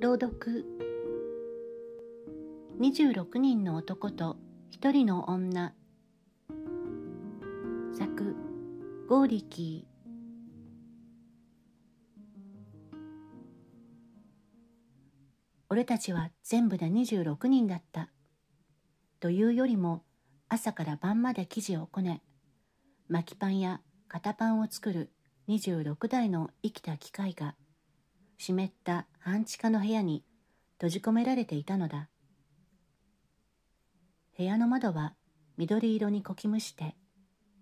朗読26人の男と1人の女作ゴーリキー俺たちは全部で26人だった。というよりも朝から晩まで生地をこね、巻きパンや型パンを作る26台の生きた機械が湿った半地下の部屋に閉じ込められていたのだ部屋の窓は緑色にこきむして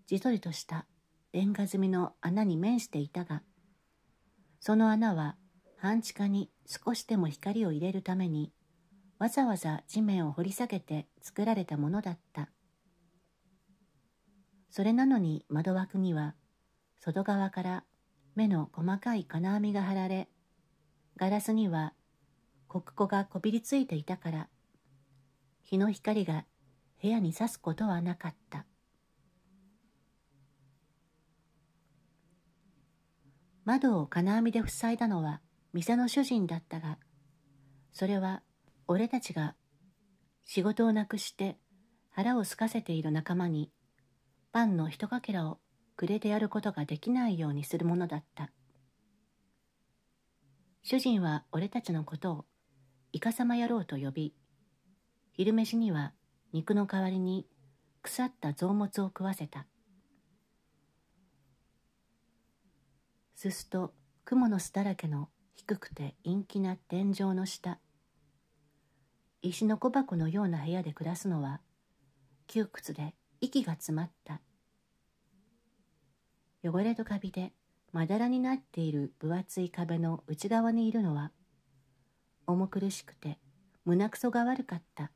じとりとしたレンガ積みの穴に面していたがその穴は半地下に少しでも光を入れるためにわざわざ地面を掘り下げて作られたものだったそれなのに窓枠には外側から目の細かい金網が張られガラスには国庫がこびりついていたから日の光が部屋に差すことはなかった窓を金網で塞いだのは店の主人だったがそれは俺たちが仕事をなくして腹を空かせている仲間にパンの一かけらをくれてやることができないようにするものだった。主人は俺たちのことをイカサマ野郎と呼び、昼飯には肉の代わりに腐った臓物を食わせた。すすと雲の巣だらけの低くて陰気な天井の下、石の小箱のような部屋で暮らすのは窮屈で息が詰まった。汚れとカビでまだらになっている分厚い壁の内側にいるのは重苦しくて胸くそが悪かった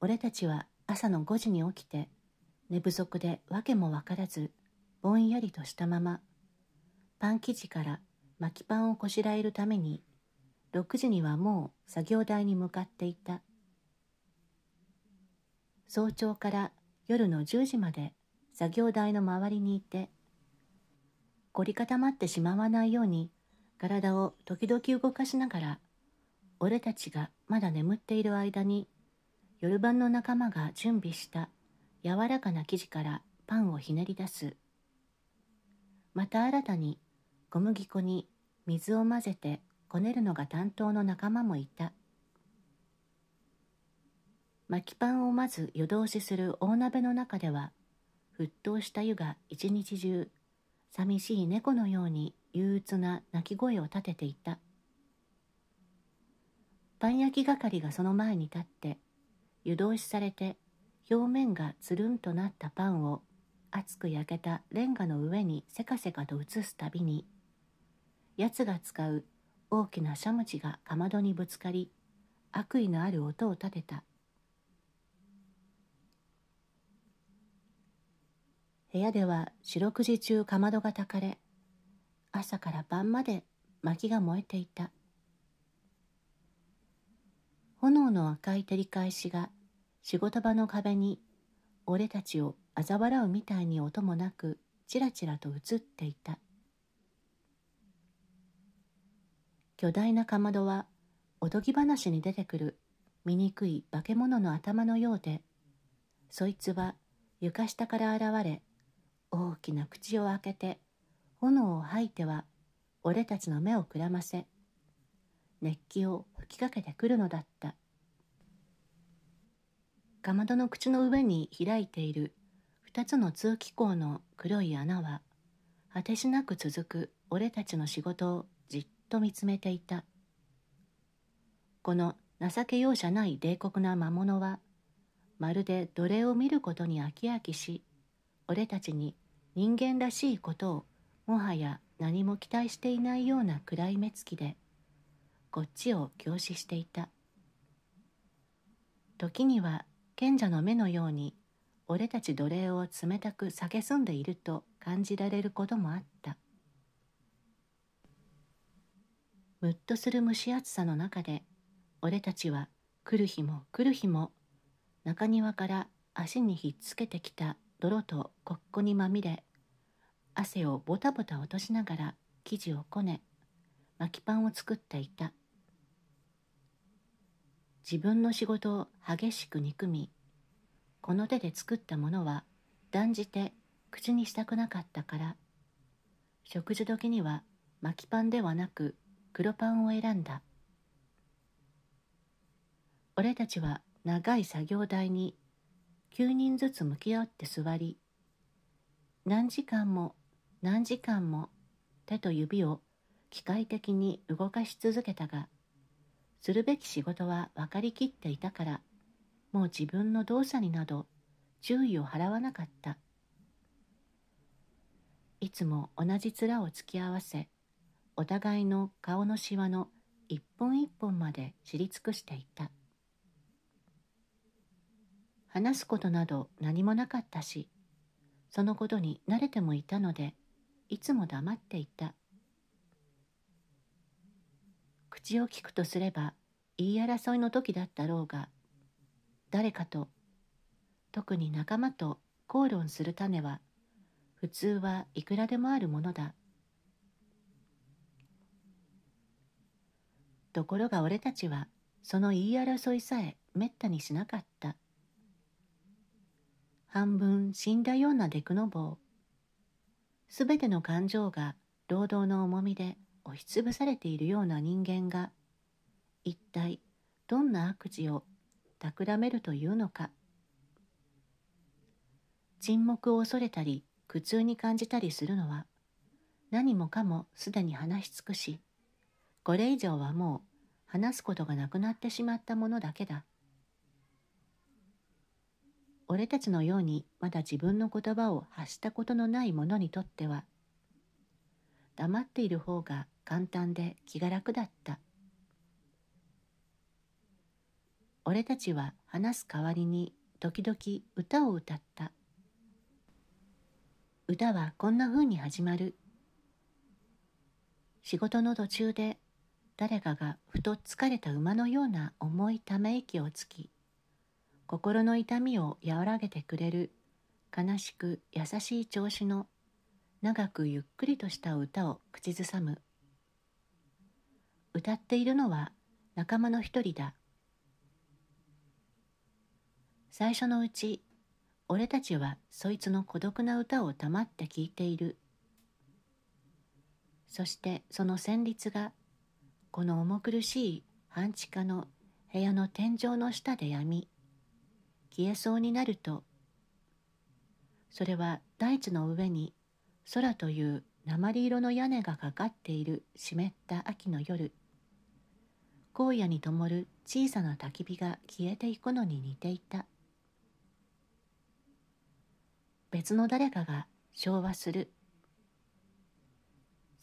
俺たちは朝の5時に起きて寝不足で訳も分からずぼんやりとしたままパン生地から巻きパンをこしらえるために6時にはもう作業台に向かっていた早朝から夜の10時まで作業台の周りにいて凝り固まってしまわないように体を時々動かしながら俺たちがまだ眠っている間に夜晩の仲間が準備した柔らかな生地からパンをひねり出すまた新たに小麦粉に水を混ぜてこねるのが担当の仲間もいた巻きパンをまず夜通しする大鍋の中では沸騰した湯が一日中寂しい猫のように憂鬱な鳴き声を立てていたパン焼き係がその前に立って湯通しされて表面がつるんとなったパンを熱く焼けたレンガの上にせかせかと移すたびにやつが使う大きなしゃもじがかまどにぶつかり悪意のある音を立てた部屋では四六時中かまどがたかれ朝から晩まで薪が燃えていた炎の赤い照り返しが仕事場の壁に俺たちを嘲笑うみたいに音もなくちらちらと映っていた巨大なかまどはおとぎ話に出てくる醜い化け物の頭のようでそいつは床下から現れ大きな口を開けて炎を吐いては俺たちの目をくらませ熱気を吹きかけてくるのだったかまどの口の上に開いている2つの通気口の黒い穴は果てしなく続く俺たちの仕事をじっと見つめていたこの情け容赦ない冷酷な魔物はまるで奴隷を見ることに飽き飽きし俺たちに人間らしいことをもはや何も期待していないような暗い目つきでこっちを凝視していた時には賢者の目のように俺たち奴隷を冷たく蔑んでいると感じられることもあったむっとする蒸し暑さの中で俺たちは来る日も来る日も中庭から足にひっつけてきた泥とコッコにまみれ汗をボタボタ落としながら生地をこね巻きパンを作っていた自分の仕事を激しく憎みこの手で作ったものは断じて口にしたくなかったから食事時には巻きパンではなく黒パンを選んだ俺たちは長い作業台に9人ずつ向き合って座り何時間も何時間も手と指を機械的に動かし続けたがするべき仕事は分かりきっていたからもう自分の動作になど注意を払わなかったいつも同じ面を突き合わせお互いの顔のしわの一本一本まで知り尽くしていた。話すことなど何もなかったし、そのことに慣れてもいたので、いつも黙っていた。口を聞くとすれば、言い争いの時だったろうが、誰かと、特に仲間と口論する種は、普通はいくらでもあるものだ。ところが俺たちは、その言い争いさえめったにしなかった。半分死んだようなデクノボすべての感情が労働の重みで押しつぶされているような人間が、一体どんな悪事を企めるというのか。沈黙を恐れたり、苦痛に感じたりするのは、何もかもすでに話し尽くし、これ以上はもう話すことがなくなってしまったものだけだ。俺たちのようにまだ自分の言葉を発したことのない者にとっては黙っている方が簡単で気が楽だった俺たちは話す代わりに時々歌を歌った歌はこんな風に始まる仕事の途中で誰かがふと疲れた馬のような重いため息をつき心の痛みを和らげてくれる悲しく優しい調子の長くゆっくりとした歌を口ずさむ歌っているのは仲間の一人だ最初のうち俺たちはそいつの孤独な歌を黙って聴いているそしてその旋律がこの重苦しい半地下の部屋の天井の下でやみ消えそうになるとそれは大地の上に空という鉛色の屋根がかかっている湿った秋の夜荒野に灯る小さな焚き火が消えていくのに似ていた別の誰かが昭和する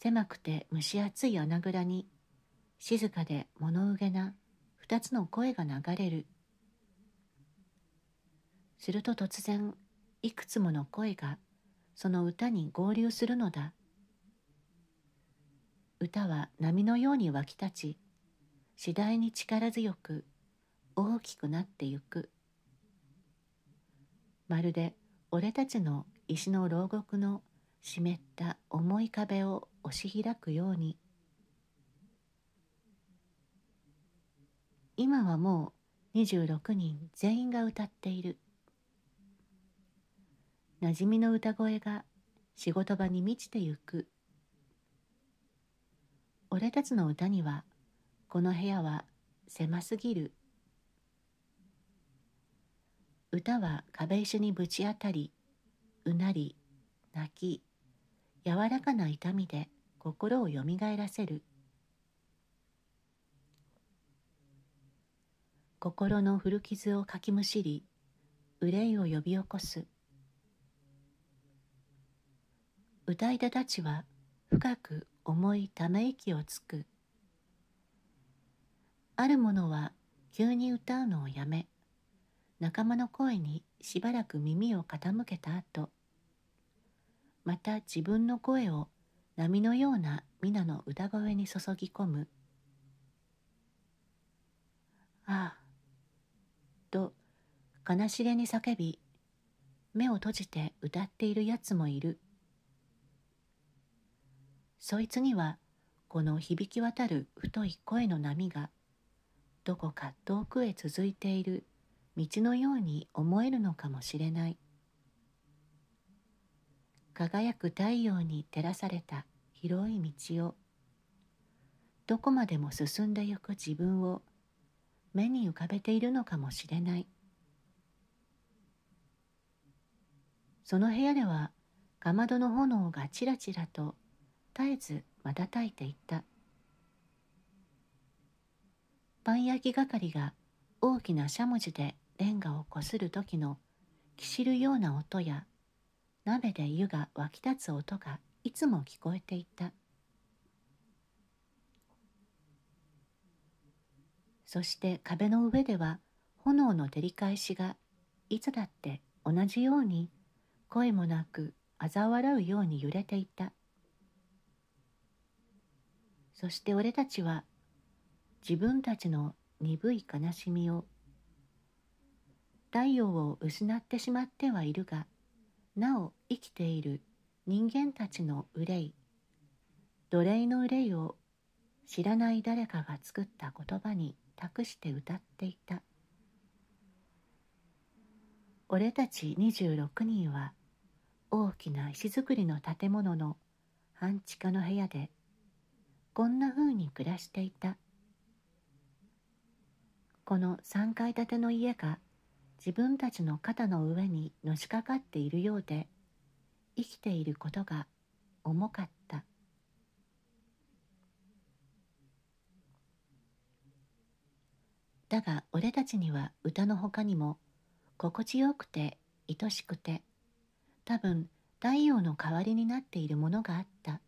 狭くて蒸し暑い穴蔵に静かで物憂げな二つの声が流れるすると突然いくつもの声がその歌に合流するのだ歌は波のように湧き立ち次第に力強く大きくなってゆくまるで俺たちの石の牢獄の湿った重い壁を押し開くように今はもう26人全員が歌っている。馴染みの歌声が仕事場に満ちてゆく俺たちの歌にはこの部屋は狭すぎる歌は壁石にぶち当たりうなり泣き柔らかな痛みで心をよみがえらせる心の古傷をかきむしり憂いを呼び起こす歌い手たちは深く重いため息をつく。ある者は急に歌うのをやめ、仲間の声にしばらく耳を傾けた後、また自分の声を波のような皆の歌声に注ぎ込む。ああ、と悲しげに叫び、目を閉じて歌っているやつもいる。そいつにはこの響き渡る太い声の波がどこか遠くへ続いている道のように思えるのかもしれない輝く太陽に照らされた広い道をどこまでも進んでゆく自分を目に浮かべているのかもしれないその部屋ではかまどの炎がちらちらと絶えず瞬いていたパン焼き係が大きなしゃもじでレンガをこする時のきしるような音や鍋で湯が沸き立つ音がいつも聞こえていたそして壁の上では炎の照り返しがいつだって同じように声もなく嘲笑うように揺れていたそして俺たちは自分たちの鈍い悲しみを太陽を失ってしまってはいるがなお生きている人間たちの憂い奴隷の憂いを知らない誰かが作った言葉に託して歌っていた俺たち26人は大きな石造りの建物の半地下の部屋でこんな風に暮らしていたこの3階建ての家が自分たちの肩の上にのしかかっているようで生きていることが重かっただが俺たちには歌のほかにも心地よくて愛しくて多分太陽の代わりになっているものがあった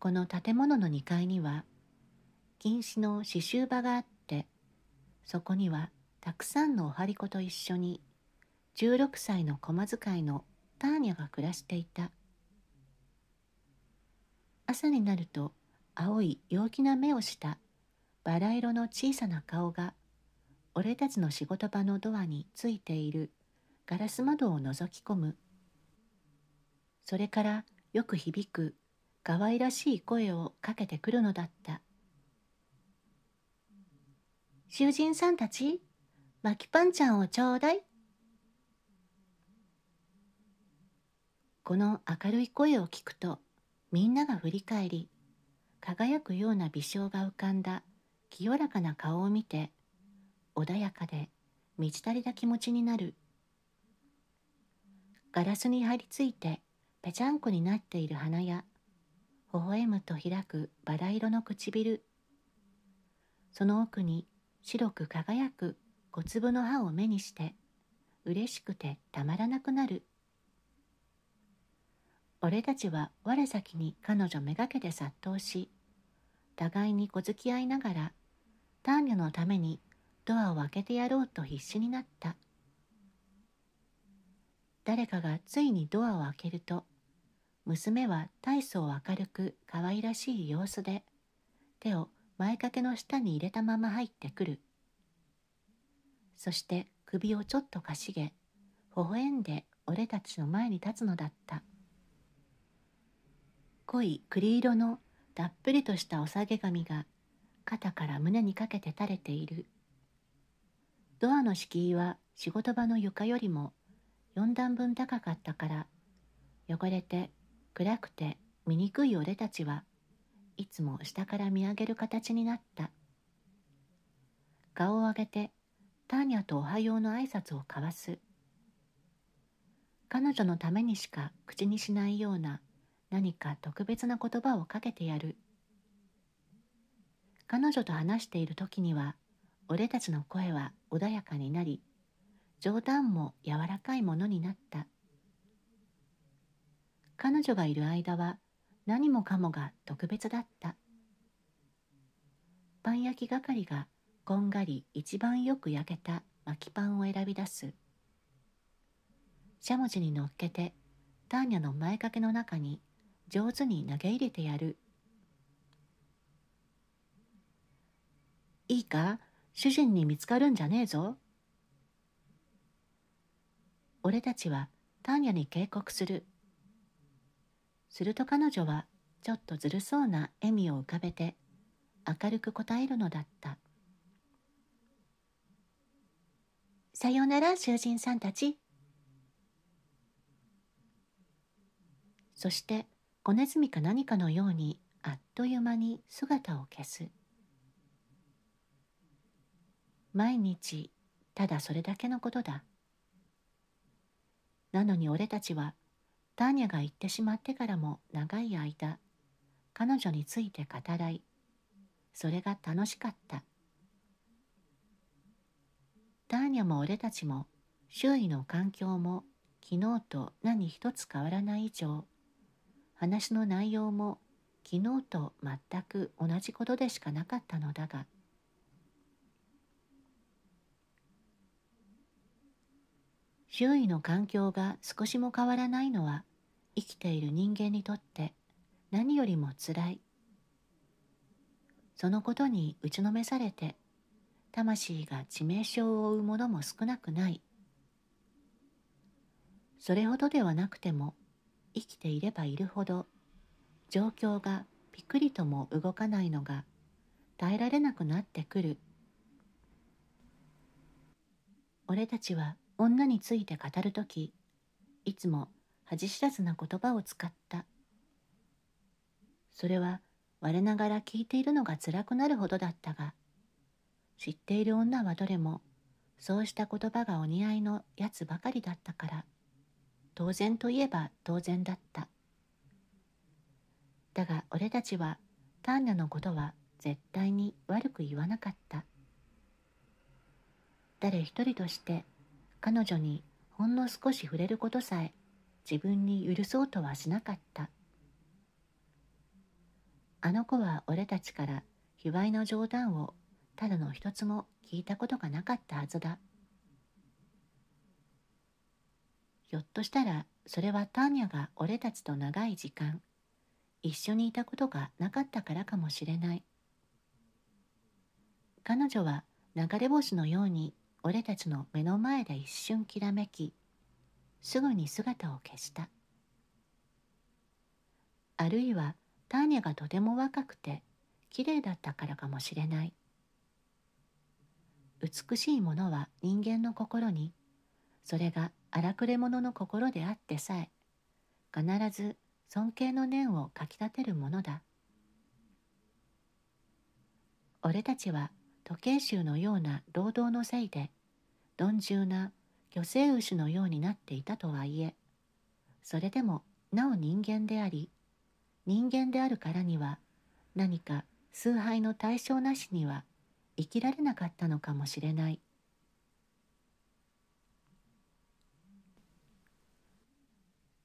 この建物の2階には禁止の刺繍場があってそこにはたくさんのお張り子と一緒に16歳の駒使いのターニャが暮らしていた朝になると青い陽気な目をしたバラ色の小さな顔が俺たちの仕事場のドアについているガラス窓を覗き込むそれからよく響く可愛らしい声をかけてくるのだった「囚人さんたち巻きパンちゃんをちょうだい」この明るい声を聞くとみんなが振り返り輝くような微笑が浮かんだ清らかな顔を見て穏やかで満ち足りた気持ちになるガラスに張り付いてぺちゃんこになっている花や微笑むと開くバラ色の唇その奥に白く輝く小粒の歯を目にして嬉しくてたまらなくなる俺たちは我先に彼女めがけて殺到し互いに小突き合いながらターニャのためにドアを開けてやろうと必死になった誰かがついにドアを開けると娘は大層明るく可愛らしい様子で、手を前掛けの下に入れたまま入ってくる。そして首をちょっとかしげ、微笑んで俺たちの前に立つのだった。濃い栗色のたっぷりとしたおさげ髪が肩から胸にかけて垂れている。ドアの敷居は仕事場の床よりも4段分高かったから、汚れて暗くて醜い俺たちはいつも下から見上げる形になった顔を上げてターニャとおはようの挨拶を交わす彼女のためにしか口にしないような何か特別な言葉をかけてやる彼女と話している時には俺たちの声は穏やかになり冗談も柔らかいものになった彼女がいる間は何もかもが特別だったパン焼き係がこんがり一番よく焼けた巻きパンを選び出すしゃもじに乗っけてターニャの前掛けの中に上手に投げ入れてやるいいか主人に見つかるんじゃねえぞ俺たちはターニャに警告するすると彼女はちょっとずるそうな笑みを浮かべて明るく答えるのだった「さよなら囚人さんたち」そして子ネズミか何かのようにあっという間に姿を消す毎日ただそれだけのことだなのに俺たちは「ターニャが行ってしまってからも長い間彼女について語らいそれが楽しかったターニャも俺たちも周囲の環境も昨日と何一つ変わらない以上話の内容も昨日と全く同じことでしかなかったのだが周囲の環境が少しも変わらないのは生きている人間にとって何よりもつらいそのことに打ちのめされて魂が致命傷を負うものも少なくないそれほどではなくても生きていればいるほど状況がピクリとも動かないのが耐えられなくなってくる俺たちは女について語る時いつも恥知らずな言葉を使ったそれは我ながら聞いているのが辛くなるほどだったが知っている女はどれもそうした言葉がお似合いのやつばかりだったから当然といえば当然だっただが俺たちはターニャのことは絶対に悪く言わなかった誰一人として彼女にほんの少し触れることさえ自分に許そうとはしなかったあの子は俺たちから卑猥の冗談をただの一つも聞いたことがなかったはずだひょっとしたらそれはターニャが俺たちと長い時間一緒にいたことがなかったからかもしれない彼女は流れ星のように俺たちの目の前で一瞬きらめきすぐに姿を消したあるいはターニャがとても若くて綺麗だったからかもしれない美しいものは人間の心にそれが荒くれ者の心であってさえ必ず尊敬の念をかきたてるものだ俺たちは時計衆のような労働のせいで鈍重な巨生牛のようになっていたとはいえそれでもなお人間であり人間であるからには何か崇拝の対象なしには生きられなかったのかもしれない。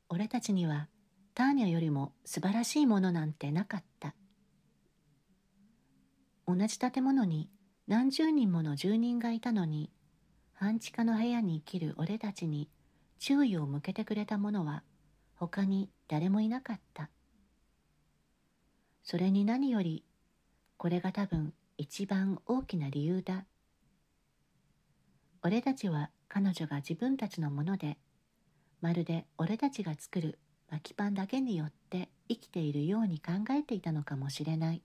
俺たちにはターニャよりも素晴らしいものなんてなかった。同じ建物に何十人もの住人がいたのに半地下の部屋に生きる俺たちに注意を向けてくれた者は他に誰もいなかった。それに何より、これが多分一番大きな理由だ。俺たちは彼女が自分たちのもので、まるで俺たちが作る巻きパンだけによって生きているように考えていたのかもしれない。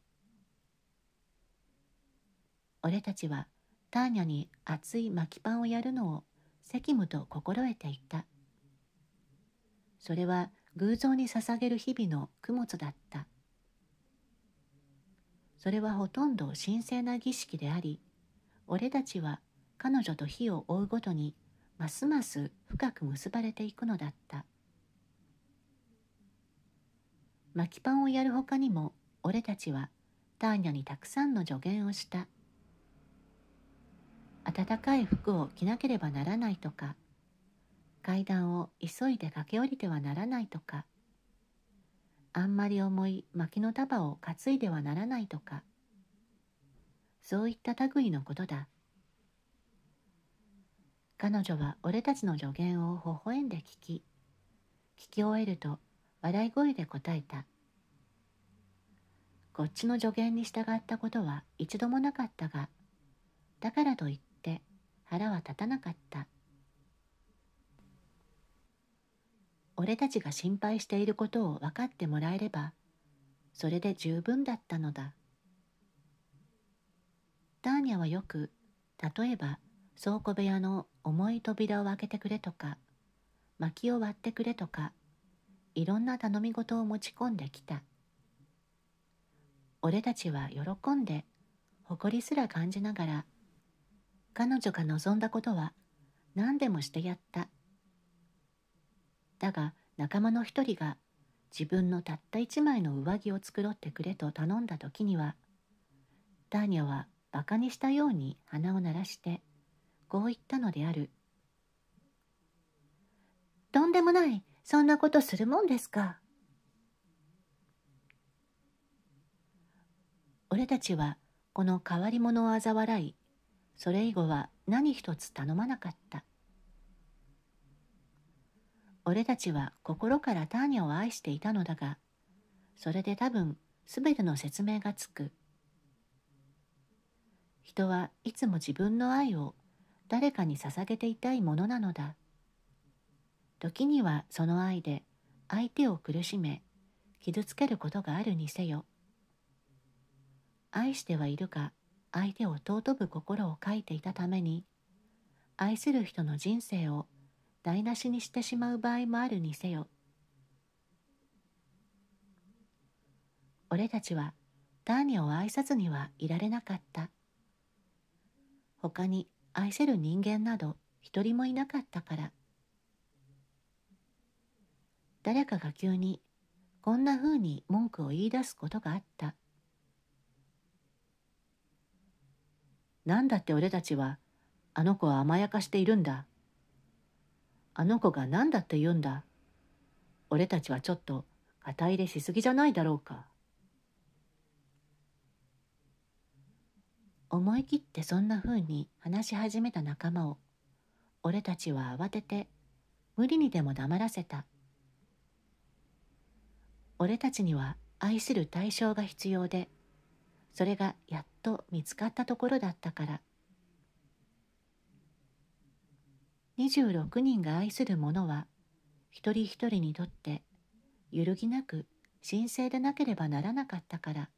俺たちはターニャに熱い巻きパンをやるのを責務と心得ていた。それは偶像に捧げる日々の供物だった。それはほとんど神聖な儀式であり、俺たちは彼女と火を追うごとにますます深く結ばれていくのだった。巻きパンをやるほかにも俺たちはターニャにたくさんの助言をした。暖かい服を着なければならないとか階段を急いで駆け下りてはならないとかあんまり重い薪の束を担いではならないとかそういった類のことだ彼女は俺たちの助言を微笑んで聞き聞き終えると笑い声で答えたこっちの助言に従ったことは一度もなかったがだからといって腹は立たなかった俺たちが心配していることを分かってもらえればそれで十分だったのだターニャはよく例えば倉庫部屋の重い扉を開けてくれとか薪を割ってくれとかいろんな頼み事を持ち込んできた俺たちは喜んで誇りすら感じながら彼女が望んだことは何でもしてやった。だが仲間の一人が自分のたった一枚の上着を繕ってくれと頼んだ時にはダーニャはバカにしたように鼻を鳴らしてこう言ったのである「とんでもないそんなことするもんですか」俺たちはこの変わり者を嘲笑いそれ以後は何一つ頼まなかった俺たちは心からターニャを愛していたのだがそれで多分全ての説明がつく人はいつも自分の愛を誰かに捧げていたいものなのだ時にはその愛で相手を苦しめ傷つけることがあるにせよ愛してはいるか相手を尊ぶ心を書いていたために愛する人の人生を台無しにしてしまう場合もあるにせよ俺たちはターニャを愛さずにはいられなかった他に愛せる人間など一人もいなかったから誰かが急にこんなふうに文句を言い出すことがあった何だって俺たちはあの子を甘やかしているんだ。あの子が何だって言うんだ。俺たちはちょっと肩入れしすぎじゃないだろうか。思い切ってそんな風に話し始めた仲間を俺たちは慌てて無理にでも黙らせた俺たちには愛する対象が必要でそれがやっと見つかったところだったから26人が愛するものは一人一人にとって揺るぎなく神聖でなければならなかったから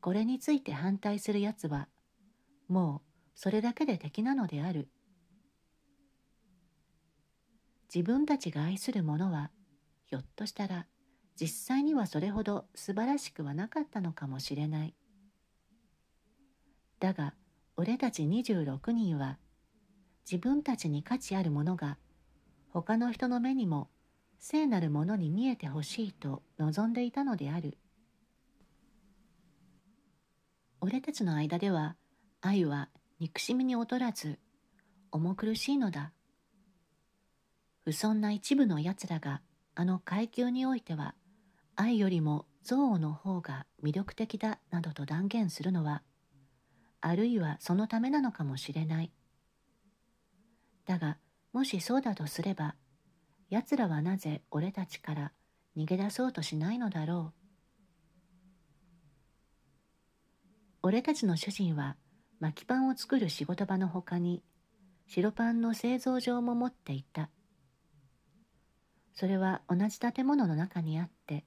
これについて反対するやつはもうそれだけで敵なのである自分たちが愛するものはひょっとしたら実際にはそれほど素晴らしくはなかったのかもしれないだが俺たち26人は自分たちに価値あるものが他の人の目にも聖なるものに見えてほしいと望んでいたのである俺たちの間では愛は憎しみに劣らず重苦しいのだ不遜な一部の奴らがあの階級においては愛よりも憎悪の方が魅力的だなどと断言するのはあるいはそのためなのかもしれないだがもしそうだとすれば奴らはなぜ俺たちから逃げ出そうとしないのだろう俺たちの主人は巻きパンを作る仕事場のほかに白パンの製造場も持っていたそれは同じ建物の中にあって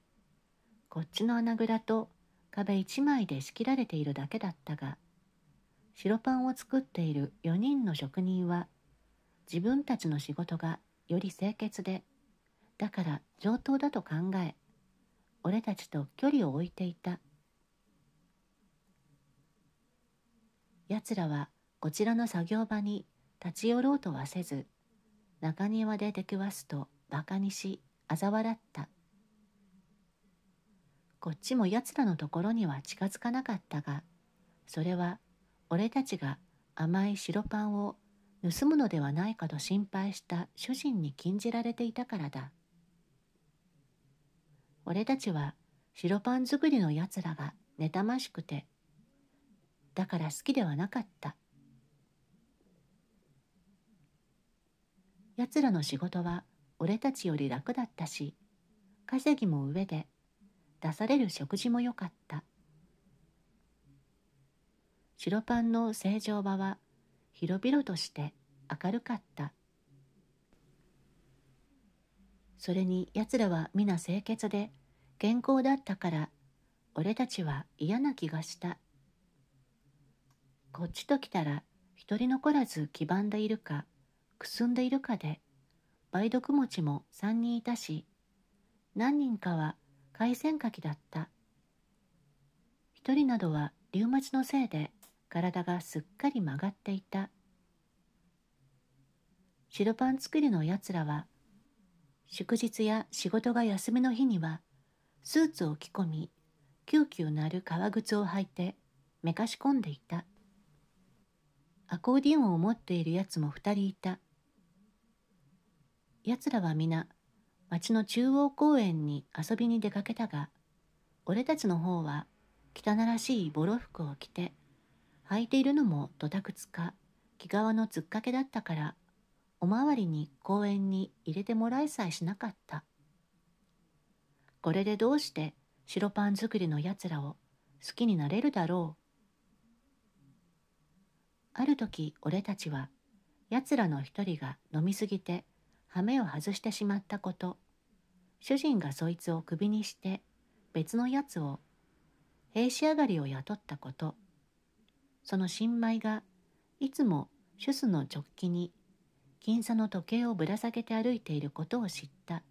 こっちの穴蔵と壁一枚で仕切られているだけだったが白パンを作っている4人の職人は自分たちの仕事がより清潔でだから上等だと考え俺たちと距離を置いていたやつらはこちらの作業場に立ち寄ろうとはせず中庭で出くわすとバカにし嘲笑ったこっちも奴らのところには近づかなかったが、それは俺たちが甘い白パンを盗むのではないかと心配した主人に禁じられていたからだ。俺たちは白パン作りの奴らが妬ましくて、だから好きではなかった。奴らの仕事は俺たちより楽だったし、稼ぎも上で出される食事も良かった白パンの成城場は広々として明るかったそれにやつらは皆清潔で健康だったから俺たちは嫌な気がしたこっちと来たら一人残らず黄ばんでいるかくすんでいるかで梅毒持ちも三人いたし何人かは回線書きだった一人などはリウマチのせいで体がすっかり曲がっていた白パン作りのやつらは祝日や仕事が休みの日にはスーツを着込みキューキュー鳴る革靴を履いてめかし込んでいたアコーディオンを持っているやつも二人いたやつらは皆町の中央公園に遊びに出かけたが、俺たちの方は汚らしいボロ服を着て、履いているのもドたくつか、木皮のつっかけだったから、おまわりに公園に入れてもらいさえしなかった。これでどうして白パン作りのやつらを好きになれるだろう。ある時俺たちは、やつらの一人が飲みすぎて羽目を外してしまったこと主人がそいつを首にして別のやつを兵士上がりを雇ったことその新米がいつも主スの直帰に金差の時計をぶら下げて歩いていることを知った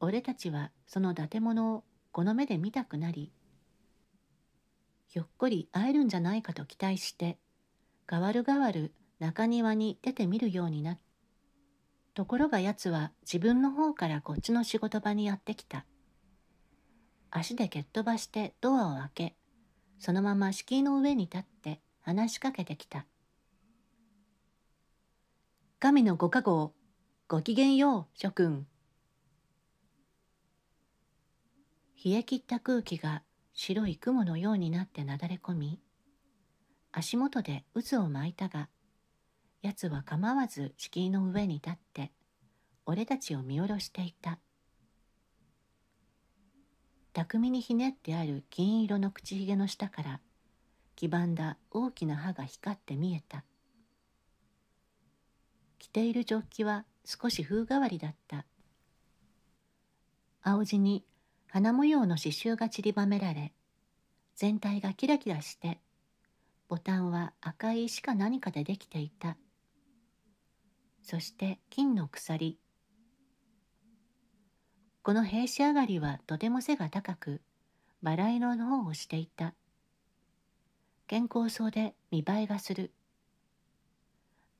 俺たちはその建物をこの目で見たくなりひょっこり会えるんじゃないかと期待して代わる代わる中庭に出てみるようになったところがやつは自分の方からこっちの仕事場にやってきた足で蹴っ飛ばしてドアを開けそのまま敷居の上に立って話しかけてきた神のご加護ごきげんよう諸君冷え切った空気が白い雲のようになってなだれ込み足元で渦を巻いたが奴は構わず敷居の上に立って俺たちを見下ろしていた巧みにひねってある金色の口ひげの下から黄ばんだ大きな歯が光って見えた着ているジョッキは少し風変わりだった青地に花模様の刺繍が散りばめられ全体がキラキラしてボタンは赤い石か何かでできていたそして金の鎖この兵士上がりはとても背が高くバラ色の方をしていた健康そうで見栄えがする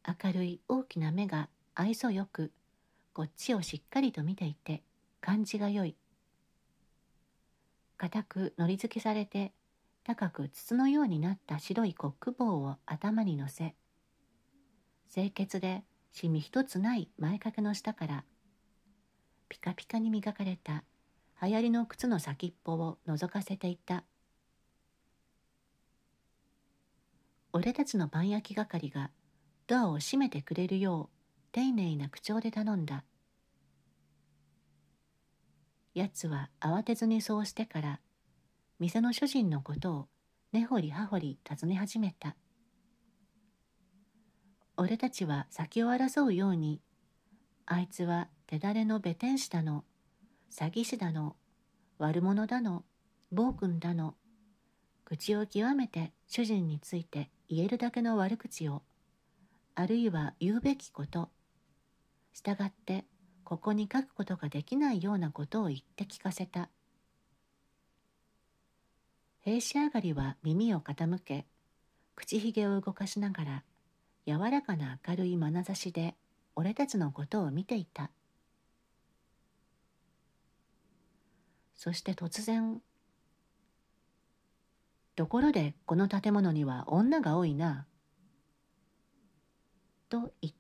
明るい大きな目が愛想よくこっちをしっかりと見ていて感じが良い固くのり付けされて高く筒のようになった白いコック帽を頭にのせ清潔でシミ一つない前掛けの下からピカピカに磨かれた流行りの靴の先っぽを覗かせていた俺たちのパン焼き係がドアを閉めてくれるよう丁寧な口調で頼んだやつは慌てずにそうしてから店の主人のことを根掘り葉掘り尋ね始めた俺たちは先を争うようにあいつは手だれのべてんしだの詐欺師だの悪者だの暴君だの口を極めて主人について言えるだけの悪口をあるいは言うべきこと従ってここに書くことができないようなことを言って聞かせた兵士上がりは耳を傾け口ひげを動かしながら柔らかな明るい眼差しで俺たちのことを見ていたそして突然「ところでこの建物には女が多いな」と言っ